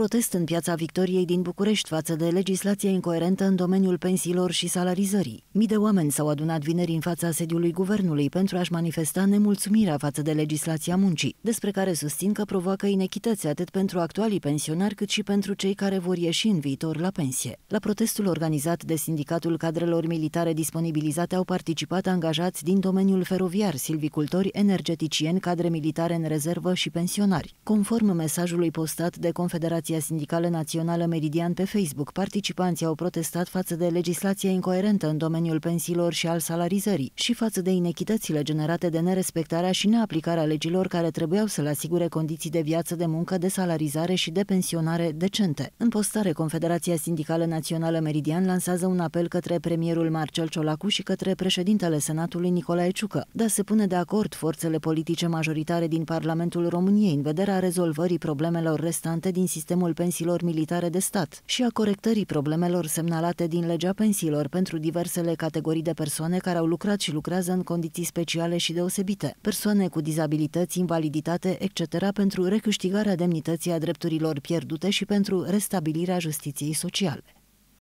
protest în piața Victoriei din București față de legislația incoerentă în domeniul pensiilor și salarizării. Mii de oameni s-au adunat vineri în fața sediului guvernului pentru a-și manifesta nemulțumirea față de legislația muncii, despre care susțin că provoacă inechități atât pentru actualii pensionari cât și pentru cei care vor ieși în viitor la pensie. La protestul organizat de Sindicatul Cadrelor Militare Disponibilizate au participat angajați din domeniul feroviar, silvicultori, energeticieni, cadre militare în rezervă și pensionari. Conform mesajului postat de Confederația Asociația Sindicală Națională Meridian pe Facebook. Participanții au protestat față de legislația incoerentă în domeniul pensiilor și al salarizării și față de inechitățile generate de nerespectarea și neaplicarea legilor care trebuiau să le asigure condiții de viață, de muncă, de salarizare și de pensionare decente. În postare, Confederația Sindicală Națională Meridian lansează un apel către premierul Marcel Ciolacu și către președintele Senatului Nicolae Ciucă da se pune de acord forțele politice majoritare din Parlamentul României în vederea rezolvării problemelor restante din sistemul sistemul pensiilor militare de stat și a corectării problemelor semnalate din legea pensiilor pentru diversele categorii de persoane care au lucrat și lucrează în condiții speciale și deosebite, persoane cu dizabilități, invaliditate, etc., pentru recâștigarea demnității a drepturilor pierdute și pentru restabilirea justiției sociale.